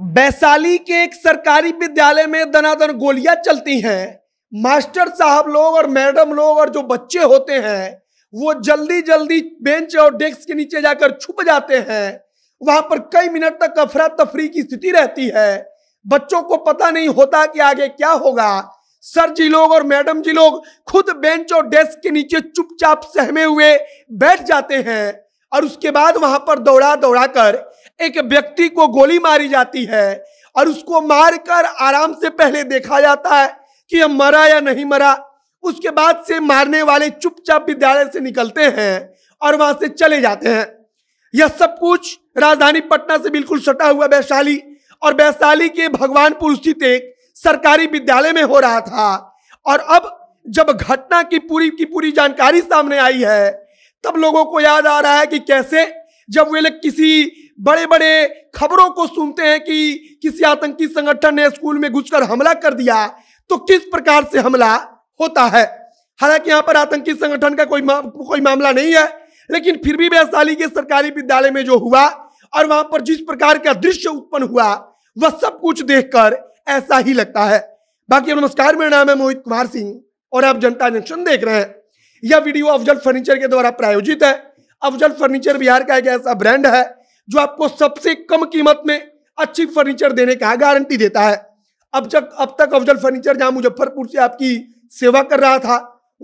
वैशाली के एक सरकारी विद्यालय में दनादन गोलियां चलती हैं मास्टर साहब लोग और मैडम लोग और जो बच्चे होते हैं वो जल्दी जल्दी बेंच और डेस्क के नीचे जाकर छुप जाते हैं वहां पर कई मिनट तक अफरा तफरी की स्थिति रहती है बच्चों को पता नहीं होता कि आगे क्या होगा सर जी लोग और मैडम जी लोग खुद बेंच और डेस्क के नीचे चुपचाप सहमे हुए बैठ जाते हैं और उसके बाद वहां पर दौड़ा दौड़ा कर एक व्यक्ति को गोली मारी जाती है और उसको मारकर आराम से पहले देखा जाता है कि हम मरा या नहीं मरा उसके बाद से मारने वाले चुपचाप विद्यालय से निकलते हैं और वहां से चले जाते हैं यह सब कुछ राजधानी पटना से बिल्कुल सटा हुआ वैशाली और वैशाली के भगवानपुर स्थित एक सरकारी विद्यालय में हो रहा था और अब जब घटना की पूरी की पूरी जानकारी सामने आई है तब लोगों को याद आ रहा है कि कैसे जब वे लोग किसी बड़े बड़े खबरों को सुनते हैं कि किसी आतंकी संगठन ने स्कूल में घुसकर हमला कर दिया तो किस प्रकार से हमला होता है हालांकि यहाँ पर आतंकी संगठन का कोई मा, कोई मामला नहीं है लेकिन फिर भी वैशाली के सरकारी विद्यालय में जो हुआ और वहां पर जिस प्रकार का दृश्य उत्पन्न हुआ वह सब कुछ देखकर ऐसा ही लगता है बाकी नमस्कार मेरा नाम है मोहित कुमार सिंह और आप जनता जंक्शन देख रहे हैं यह वीडियो अफजल फर्नीचर के द्वारा प्रायोजित है अफजल फर्नीचर बिहार का एक ऐसा ब्रांड है जो आपको सबसे कम कीमत में अच्छी फर्नीचर देने का गारंटी देता है अब जब अब तक अफजल फर्नीचर जहां मुजफ्फरपुर से आपकी सेवा कर रहा था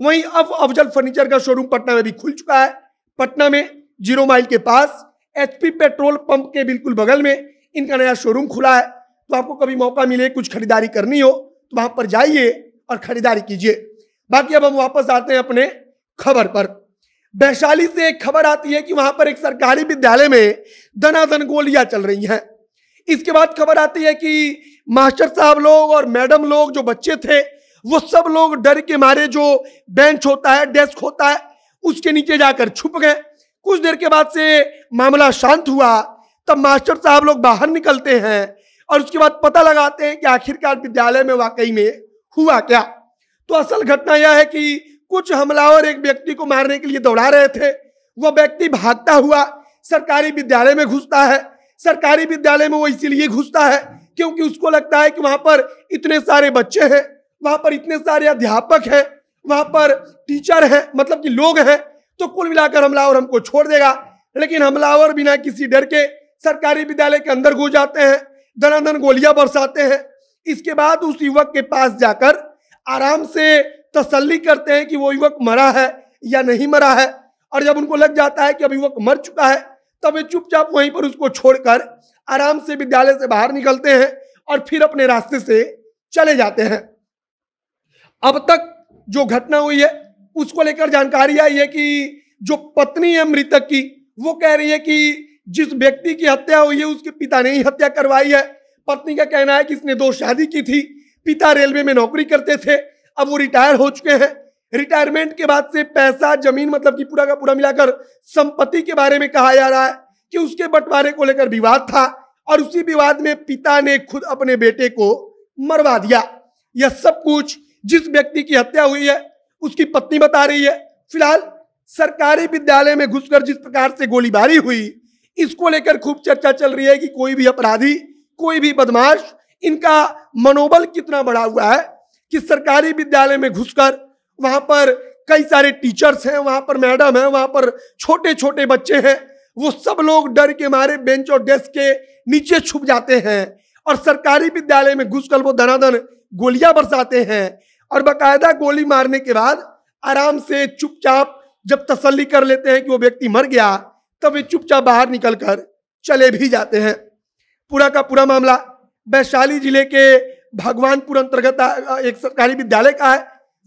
वहीं अब अफजल फर्नीचर का शोरूम पटना में भी खुल चुका है पटना में जीरो माइल के पास एचपी पेट्रोल पंप के बिल्कुल बगल में इनका नया शोरूम खुला है तो आपको कभी मौका मिले कुछ खरीदारी करनी हो तो वहां पर जाइए और खरीदारी कीजिए बाकी अब हम वापस आते हैं अपने खबर पर वैशाली से एक खबर आती है कि वहां पर एक सरकारी विद्यालय में धनाधन गोलियां चल रही हैं इसके बाद खबर आती है कि मास्टर साहब लोग और मैडम लोग जो बच्चे थे वो सब लोग डर के मारे जो बेंच होता है डेस्क होता है उसके नीचे जाकर छुप गए कुछ देर के बाद से मामला शांत हुआ तब मास्टर साहब लोग बाहर निकलते हैं और उसके बाद पता लगाते हैं कि आखिरकार विद्यालय में वाकई में हुआ क्या तो असल घटना यह है कि कुछ हमलावर एक व्यक्ति को मारने के लिए दौड़ा रहे थे वह व्यक्ति भागता हुआ सरकारी विद्यालय में घुसता है सरकारी विद्यालय में वो इसीलिए घुसता है क्योंकि उसको लगता है कि वहां पर इतने सारे बच्चे हैं वहां पर इतने सारे अध्यापक हैं वहां पर टीचर हैं मतलब कि लोग हैं तो कुल मिलाकर हमलावर हमको छोड़ देगा लेकिन हमलावर बिना किसी डर के सरकारी विद्यालय के अंदर घुस जाते हैं धनाधन गोलियां बरसाते हैं इसके बाद उस युवक के पास जाकर आराम से तसल्ली करते हैं कि वो युवक मरा है या नहीं मरा है और जब उनको लग जाता है कि अब युवक मर चुका है तब वे चुपचाप वहीं पर उसको छोड़कर आराम से विद्यालय से बाहर निकलते हैं और फिर अपने रास्ते से चले जाते हैं अब तक जो घटना हुई है उसको लेकर जानकारी आई है कि जो पत्नी है मृतक की वो कह रही है कि जिस व्यक्ति की हत्या हुई है उसके पिता ने ही हत्या करवाई है पत्नी का कहना है कि इसने दो शादी की थी पिता रेलवे में नौकरी करते थे अब वो रिटायर हो चुके हैं रिटायरमेंट के बाद से पैसा जमीन मतलब कि पूरा का पूरा मिलाकर संपत्ति के बारे में कहा जा रहा है कि उसके बंटवारे को लेकर विवाद था और उसी विवाद में पिता ने खुद अपने बेटे को मरवा दिया यह सब कुछ जिस व्यक्ति की हत्या हुई है उसकी पत्नी बता रही है फिलहाल सरकारी विद्यालय में घुसकर जिस प्रकार से गोलीबारी हुई इसको लेकर खूब चर्चा चल रही है कि कोई भी अपराधी कोई भी बदमाश इनका मनोबल कितना बढ़ा हुआ है कि सरकारी विद्यालय में घुसकर वहां पर कई सारे टीचर्स हैं वहां पर मैडम है वहां पर छोटे छोटे बच्चे हैं वो सब लोग डर के मारे बेंच और डेस्क के नीचे छुप जाते हैं और सरकारी विद्यालय में घुसकर वो धनाधन गोलियां बरसाते हैं और बाकायदा गोली मारने के बाद आराम से चुपचाप जब तसल्ली कर लेते हैं कि वो व्यक्ति मर गया तब वे चुपचाप बाहर निकल कर चले भी जाते हैं पूरा का पूरा मामला वैशाली जिले के भगवानपुर अंतर्गत एक सरकारी विद्यालय का है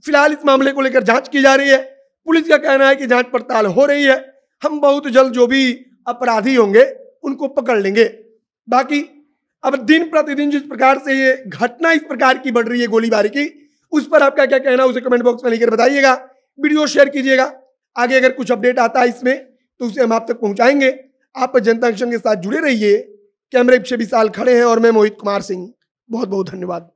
फिलहाल इस मामले को लेकर जांच की जा रही है पुलिस का कहना है कि जांच पड़ताल हो रही है हम बहुत जल्द जो भी अपराधी होंगे उनको पकड़ लेंगे बाकी अब दिन प्रतिदिन जिस प्रकार से ये घटना इस प्रकार की बढ़ रही है गोलीबारी की उस पर आपका क्या कहना है उसे कमेंट बॉक्स में लिखकर बताइएगा वीडियो शेयर कीजिएगा आगे अगर कुछ अपडेट आता है इसमें तो उसे हम आप तक पहुंचाएंगे आप जनता एक्शन के साथ जुड़े रहिए कैमरे पीछे विशाल खड़े हैं और मैं मोहित कुमार सिंह बहुत बहुत धन्यवाद